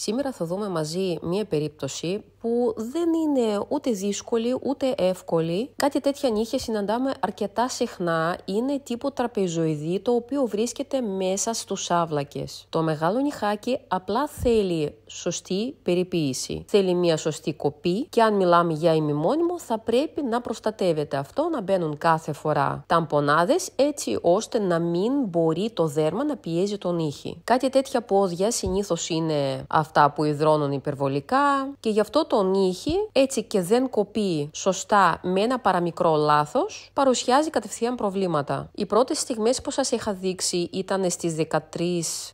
Σήμερα θα δούμε μαζί μία περίπτωση που δεν είναι ούτε δύσκολη ούτε εύκολη. Κάτι τέτοια νύχια συναντάμε αρκετά συχνά. Είναι τύπο τραπεζοειδή το οποίο βρίσκεται μέσα στους άβλακες. Το μεγάλο νυχάκι απλά θέλει σωστή περιποίηση. Θέλει μία σωστή κοπή και αν μιλάμε για ημιμόνιμο θα πρέπει να προστατεύεται αυτό να μπαίνουν κάθε φορά ταμπονάδες έτσι ώστε να μην μπορεί το δέρμα να πιέζει τον νύχι. Κάτι τέτοια πόδια συνήθως είναι αυτά που υδρώνουν υπερβολικά και γι' αυτό τον ήχη έτσι και δεν κοπεί σωστά με ένα παραμικρό λάθος. παρουσιάζει κατευθείαν προβλήματα. Οι πρώτες στιγμές που σας είχα δείξει ήταν στι 13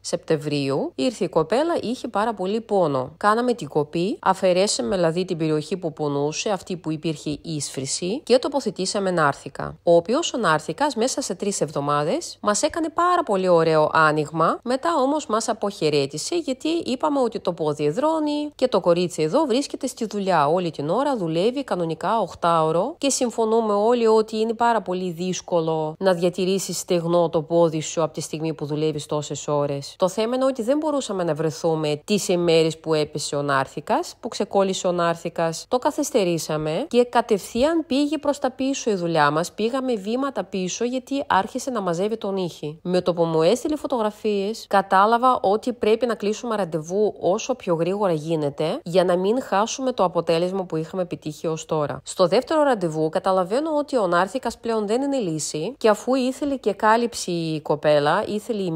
Σεπτεμβρίου. Ήρθε η κοπέλα, είχε πάρα πολύ πόνο. Κάναμε την κοπή, αφαιρέσαμε δηλαδή την περιοχή που πονούσε, αυτή που υπήρχε ίσφρηση και τοποθετήσαμε νάρθηκα. Ο οποίος ο νάρθηκα μέσα σε τρεις εβδομάδες μας έκανε πάρα πολύ ωραίο άνοιγμα, μετά όμως μας αποχαιρέτησε γιατί είπαμε ότι το πόδι εδρώνει και το κορίτσι εδώ βρίσκεται στη δουλειά. Όλη την ώρα δουλεύει κανονικά 8 ώρο και συμφωνούμε όλοι ότι είναι πάρα πολύ δύσκολο να διατηρήσεις στεγνό το πόδι σου από τη στιγμή που δουλεύεις τόσες ώρες. Το θέμα είναι ότι δεν μπορούσαμε να βρεθούμε τις ημέρες που έπεσε ο Νάρθηκας, που ξεκόλλησε ο Νάρθηκας. Το καθυστερήσαμε και κατευθείαν πήγε προς τα πίσω η δουλειά μας. Πήγαμε βήματα πίσω γιατί άρχισε να μαζεύει τον ήχη. Με το που μου έστειλε φωτογραφίες, κατάλαβα ότι πρέπει να κλείσουμε ραντεβού όσο πιο γρήγορα γίνεται για να μην χάσουμε το αποτέλεσμα που είχαμε επιτύχει ως τώρα. Στο δεύτερο ραντεβού, καταλαβαίνω ότι ο Νάρθηκα πλέον δεν είναι λύση και αφού ήθελε και κάλυψη η κοπέλα, ήθελε η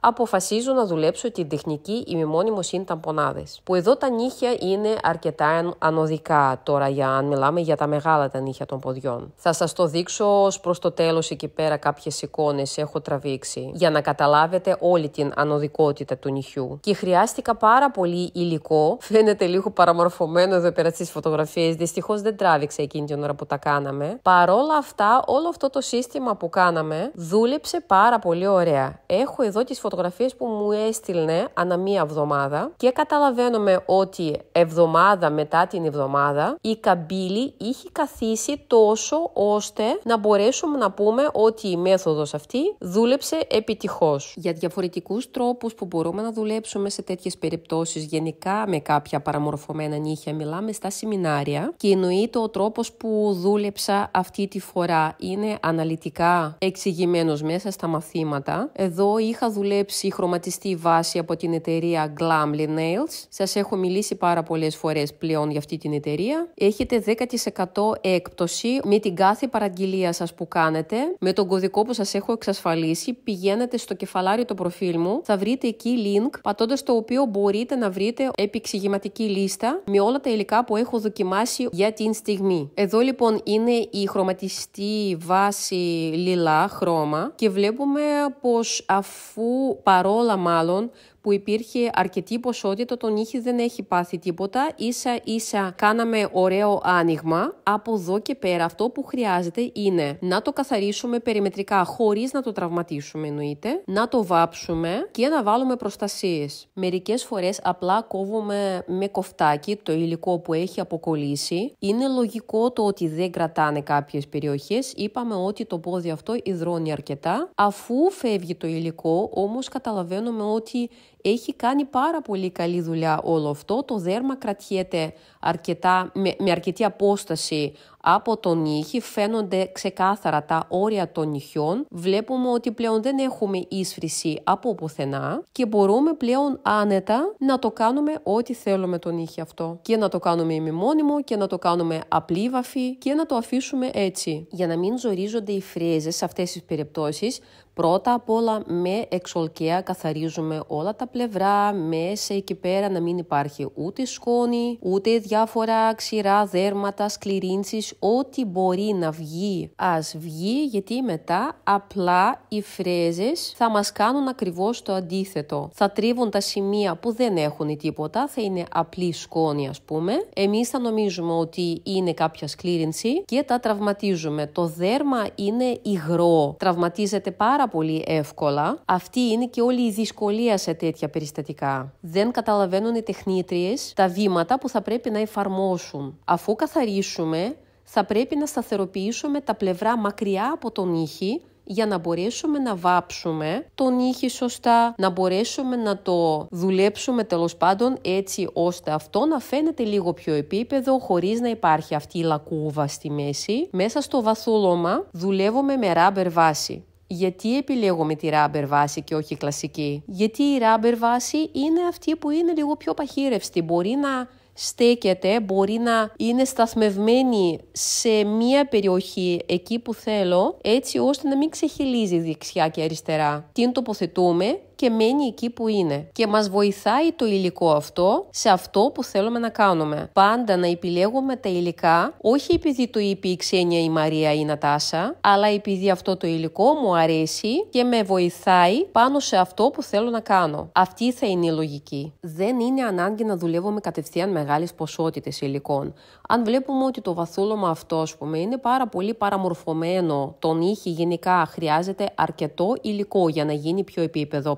αποφασίζω να δουλέψω την τεχνική η μημόνιμο συν ταμπονάδες. Που εδώ τα νύχια είναι αρκετά ανωδικά τώρα, για αν μιλάμε για τα μεγάλα τα νύχια των ποδιών. Θα σας το δείξω προς το τέλος εκεί πέρα κάποιες εικόνες έχω τραβήξει για να καταλάβετε όλη την ανωδικότητα του νυχιού. Και χρειάστηκα πάρα πάρα πολύ υλικό. Φαίνεται λίγο παραμορφωμένο εδώ πέρα στις φωτογραφίες. Δυστυχώς δεν τράβηξε εκείνη την ώρα που τα κάναμε. Παρόλα αυτά, όλο αυτό το σύστημα που κάναμε δούλεψε πάρα πολύ ωραία. Έχω εδώ τις φωτογραφίες που μου έστειλνε ανά μία εβδομάδα και καταλαβαίνουμε ότι εβδομάδα μετά την εβδομάδα η καμπύλη είχε καθίσει τόσο ώστε να μπορέσουμε να πούμε ότι η μέθοδος αυτή δούλεψε επιτυχώς. Για διαφορετικούς τρόπους που μπορούμε να δουλέψουμε σε τέτοιες περιπτώσεις, περιπτώσεις γενικά με κάποια παραμορφωμένα νύχια μιλάμε στα σεμινάρια και εννοείται ο τρόπος που δούλεψα αυτή τη φορά είναι αναλυτικά εξηγημένος μέσα στα μαθήματα. Εδώ είχα δουλέψει χρωματιστή βάση από την εταιρεία Glamly Nails. Σας έχω μιλήσει πάρα πολλές φορές πλέον για αυτή την εταιρεία. Έχετε 10% έκπτωση με την κάθε παραγγελία σας που κάνετε. Με τον κωδικό που σας έχω εξασφαλίσει πηγαίνετε στο κεφαλάριο το προφίλ μου. Θα βρείτε εκεί link πατώντας το οποίο μπορείτε μπορείτε να βρείτε επεξηγηματική λίστα με όλα τα υλικά που έχω δοκιμάσει για την στιγμή. Εδώ λοιπόν είναι η χρωματιστή βάση λιλά χρώμα και βλέπουμε πως αφού παρόλα μάλλον που υπήρχε αρκετή ποσότητα, τον νύχι δεν έχει πάθει τίποτα. Ίσα ίσα κάναμε ωραίο άνοιγμα. Από εδώ και πέρα αυτό που χρειάζεται είναι να το καθαρίσουμε περιμετρικά χωρίς να το τραυματίσουμε εννοείται, να το βάψουμε και να βάλουμε προστασίες. Μερικές φορές απλά κόβουμε με κοφτάκι το υλικό που έχει αποκολλήσει. Είναι λογικό το ότι δεν κρατάνε κάποιες περιοχές. Είπαμε ότι το πόδι αυτό υδρώνει αρκετά. Αφού φεύγει το υλικό όμως καταλαβαίνουμε ότι έχει κάνει πάρα πολύ καλή δουλειά όλο αυτό. Το δέρμα κρατιέται αρκετά, με, αρκετή απόσταση από τον νύχι, φαίνονται ξεκάθαρα τα όρια των νυχιών. Βλέπουμε ότι πλέον δεν έχουμε ίσφρηση από πουθενά και μπορούμε πλέον άνετα να το κάνουμε ό,τι θέλουμε τον νύχι αυτό. Και να το κάνουμε ημιμόνιμο και να το κάνουμε απλή βαφή και να το αφήσουμε έτσι. Για να μην ζορίζονται οι φρέζες σε αυτές τις περιπτώσεις, Πρώτα απ' όλα με εξολκαία καθαρίζουμε όλα τα πλευρά, μέσα εκεί πέρα να μην υπάρχει ούτε σκόνη, ούτε διάφορα ξηρά δέρματα, σκληρίνσεις, ό,τι μπορεί να βγει ας βγει γιατί μετά απλά οι φρέζες θα μας κάνουν ακριβώς το αντίθετο. Θα τρίβουν τα σημεία που δεν έχουν τίποτα, θα είναι απλή σκόνη ας πούμε. Εμείς θα νομίζουμε ότι είναι κάποια σκλήρινση και τα τραυματίζουμε. Το δέρμα είναι υγρό, τραυματίζεται πάρα πολύ εύκολα. Αυτή είναι και όλη η δυσκολία σε τέτοια περιστατικά. Δεν καταλαβαίνουν οι τεχνίτριες τα βήματα που θα πρέπει να εφαρμόσουν. Αφού καθαρίσουμε, θα πρέπει να σταθεροποιήσουμε τα πλευρά μακριά από τον ήχη για να μπορέσουμε να βάψουμε τον ήχη σωστά, να μπορέσουμε να το δουλέψουμε τέλος πάντων έτσι ώστε αυτό να φαίνεται λίγο πιο επίπεδο χωρίς να υπάρχει αυτή η λακκούβα στη μέση. Μέσα στο βαθούλωμα δουλεύουμε με ράμπερ βάση. Γιατί επιλέγω με τη ράμπερ βάση και όχι κλασική. Γιατί η ράμπερ βάση είναι αυτή που είναι λίγο πιο παχύρευστη. Μπορεί να στέκεται, μπορεί να είναι σταθμευμένη σε μία περιοχή εκεί που θέλω, έτσι ώστε να μην ξεχυλίζει δεξιά και αριστερά. Την τοποθετούμε και μένει εκεί που είναι. Και μας βοηθάει το υλικό αυτό σε αυτό που θέλουμε να κάνουμε. Πάντα να επιλέγουμε τα υλικά, όχι επειδή το είπε η Ξένια η Μαρία ή η Νατάσα, αλλά επειδή αυτό το υλικό μου αρέσει και με βοηθάει πάνω σε αυτό που θέλω να κάνω. Αυτή θα είναι η λογική. Δεν είναι ανάγκη να δουλεύουμε κατευθείαν μεγάλες ποσότητες υλικών. Αν βλέπουμε ότι το βαθούλωμα αυτό, ας πούμε, είναι πάρα πολύ παραμορφωμένο, τον ήχη γενικά χρειάζεται αρκετό υλικό για να γίνει πιο επίπεδο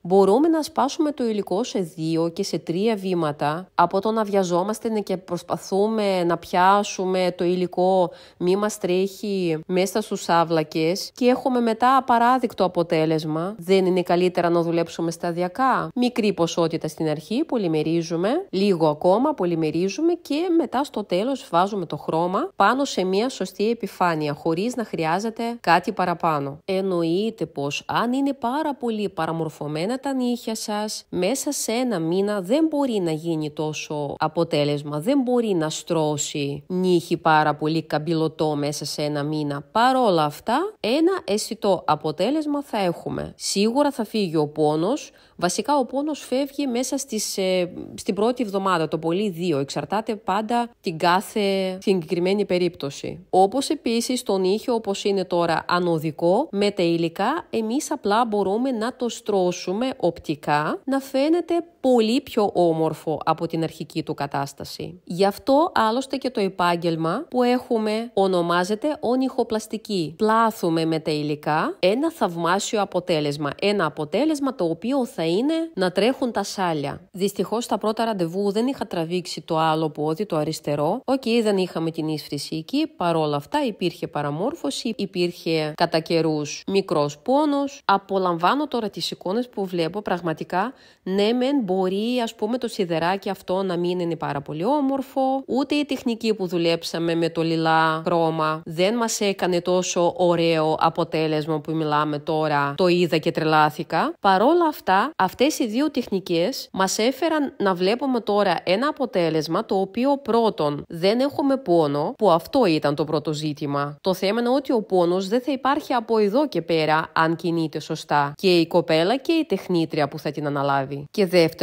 μπορούμε να σπάσουμε το υλικό σε δύο και σε τρία βήματα από το να βιαζόμαστε ναι, και προσπαθούμε να πιάσουμε το υλικό, μη μας τρέχει μέσα στους άβλακες και έχουμε μετά απαράδεικτο αποτέλεσμα. Δεν είναι καλύτερα να δουλέψουμε σταδιακά. Μικρή ποσότητα στην αρχή, πολυμερίζουμε, λίγο ακόμα πολυμερίζουμε και μετά στο τέλος βάζουμε το χρώμα πάνω σε μια σωστή επιφάνεια χωρίς να χρειάζεται κάτι παραπάνω. Εννοείται πως αν είναι πάρα πολύ παραμονή Μορφωμένα τα νύχια σας μέσα σε ένα μήνα δεν μπορεί να γίνει τόσο αποτέλεσμα, δεν μπορεί να στρώσει νύχι πάρα πολύ καμπυλωτό μέσα σε ένα μήνα. Παρόλα αυτά, ένα αισθητό αποτέλεσμα θα έχουμε. Σίγουρα θα φύγει ο πόνος, Βασικά ο πόνος φεύγει μέσα στις, ε, στην πρώτη εβδομάδα, το πολύ δύο. Εξαρτάται πάντα την κάθε συγκεκριμένη περίπτωση. Όπως επίσης τον ήχο όπως είναι τώρα ανωδικό, με τα υλικά εμείς απλά μπορούμε να το στρώσουμε οπτικά, να φαίνεται πολύ πιο όμορφο από την αρχική του κατάσταση. Γι' αυτό άλλωστε και το επάγγελμα που έχουμε ονομάζεται ονυχοπλαστική. Πλάθουμε με τα υλικά ένα θαυμάσιο αποτέλεσμα. Ένα αποτέλεσμα το οποίο θα είναι να τρέχουν τα σάλια. Δυστυχώς στα πρώτα ραντεβού δεν είχα τραβήξει το άλλο πόδι, το αριστερό. Οκ, okay, δεν είχαμε την ίσφρηση εκεί. όλα αυτά υπήρχε παραμόρφωση, υπήρχε κατά καιρούς μικρός πόνος. Απολαμβάνω τώρα τις εικόνες που βλέπω πραγματικά. Ναι, μεν μπορεί ας πούμε το σιδεράκι αυτό να μην είναι πάρα πολύ όμορφο, ούτε η τεχνική που δουλέψαμε με το λιλά χρώμα δεν μας έκανε τόσο ωραίο αποτέλεσμα που μιλάμε τώρα, το είδα και τρελάθηκα. Παρόλα αυτά, αυτές οι δύο τεχνικές μας έφεραν να βλέπουμε τώρα ένα αποτέλεσμα το οποίο πρώτον δεν έχουμε πόνο, που αυτό ήταν το πρώτο ζήτημα. Το θέμα είναι ότι ο πόνος δεν θα υπάρχει από εδώ και πέρα αν κινείται σωστά και η κοπέλα και η τεχνήτρια που θα την αναλάβει. Και δεύτερον,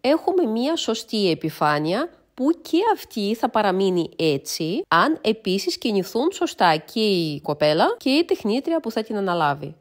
έχουμε μία σωστή επιφάνεια που και αυτή θα παραμείνει έτσι, αν επίσης κινηθούν σωστά και η κοπέλα και η τεχνίτρια που θα την αναλάβει.